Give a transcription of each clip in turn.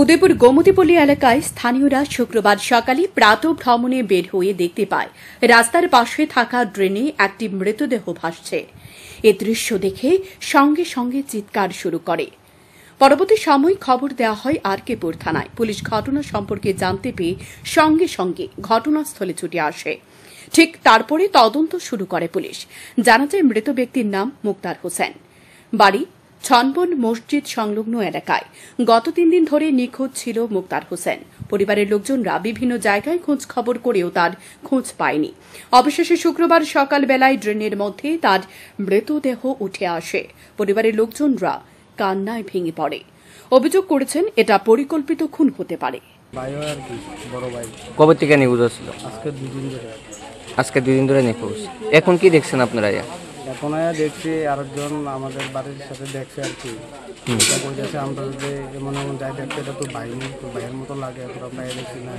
উদয়পুর গোমতীপল্লী এলাকায় স্থানীয়রা শুক্রবার সকালে প্রাত ভ্রমণে বের হয়ে দেখতে পায় রাস্তার পাশে থাকা ড্রেনে একটি মৃতদেহ ভাসছে এ দৃশ্য দেখে সঙ্গে সঙ্গে চিৎকার শুরু করে পরবর্তী সময় খবর দেওয়া হয় আরকেপুর থানায় পুলিশ ঘটনা সম্পর্কে জানতে পেয়ে সঙ্গে সঙ্গে ঘটনাস্থলে ছুটে আসে ঠিক তারপরে তদন্ত শুরু করে পুলিশ জানা যায় মৃত ব্যক্তির নাম মুক্তার হোসেন বাড়ি ছনবন মসজিদ সংলগ্ন এলাকায় গত তিন দিন ধরে নিখোঁজ ছিল মুক্তার হোসেন পরিবারের লোকজনরা বিভিন্ন জায়গায় খোঁজ খবর করেও তার খোঁজ পায়নি অবশেষে শুক্রবার সকালবেলায় ড্রেনের মধ্যে তার মৃতদেহ উঠে আসে পরিবারের লোকজনরা কান্নায় ভেঙে পড়ে অভিযোগ করেছেন এটা পরিকল্পিত খুন হতে পারে আজকে আজকে দুদিন ধরে নিখোঁজ এখন কি দেখছেন আপনারা এখন দেখছি আরেকজন আমাদের বাড়ির সাথে দেখছে আর কি এটা বলতেছে আমরা যে এমন এমন যাই দেখতে এটা তো ভাই তো ভাইয়ের মতো লাগে এখন আমরা দেখছি না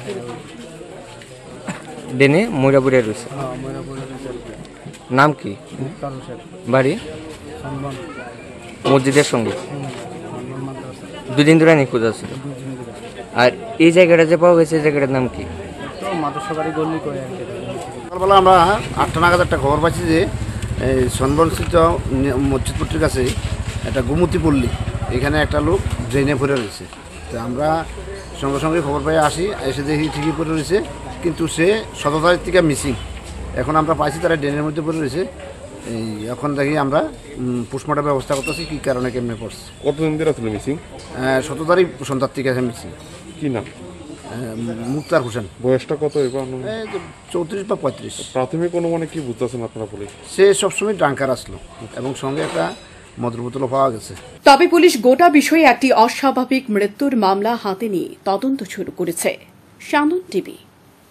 ডেনে হ্যাঁ। ময়রাপুরে রয়েছে হ্যাঁ, নাম কি বাড়ি মসজিদের সঙ্গে দুদিন ধরে নিখোঁজ আছে আর এই জায়গাটা যে পাওয়া গেছে এই জায়গাটার নাম কি সকালবেলা আমরা আটটা নাগাদ একটা খবর পাচ্ছি যে এই সনবনস্থিত মসজিদপুরটির কাছে একটা গুমতি পল্লী এখানে একটা লোক ড্রেনে ভরে রয়েছে তো আমরা সঙ্গে সঙ্গে খবর পাই আসি এসে দেখি ঠিকই পড়ে রয়েছে কিন্তু সে তারিখ থেকে মিসিং এখন আমরা পাইছি তারা ড্রেনের মধ্যে পড়ে রয়েছে এই এখন দেখি আমরা পোস্টমর্টম ব্যবস্থা করতেছি কী কারণে কেমনে পড়ছে কতদিন ধরে আসলে মিসিং শত তারিখ সন্ধ্যার থেকে আছে মিসিং কী নাম মুক্তার হোসেন বয়সটা কত চৌত্রিশ বা পঁয়ত্রিশ প্রাথমিক অনুমানে কি বুঝতেছেন আপনারা পুলিশ সে সবসময় ডাঙ্কার আসলো এবং সঙ্গে একটা মদ্রবোতলও পাওয়া গেছে তবে পুলিশ গোটা বিষয়ে একটি অস্বাভাবিক মৃত্যুর মামলা হাতে নিয়ে তদন্ত শুরু করেছে সানন টিভি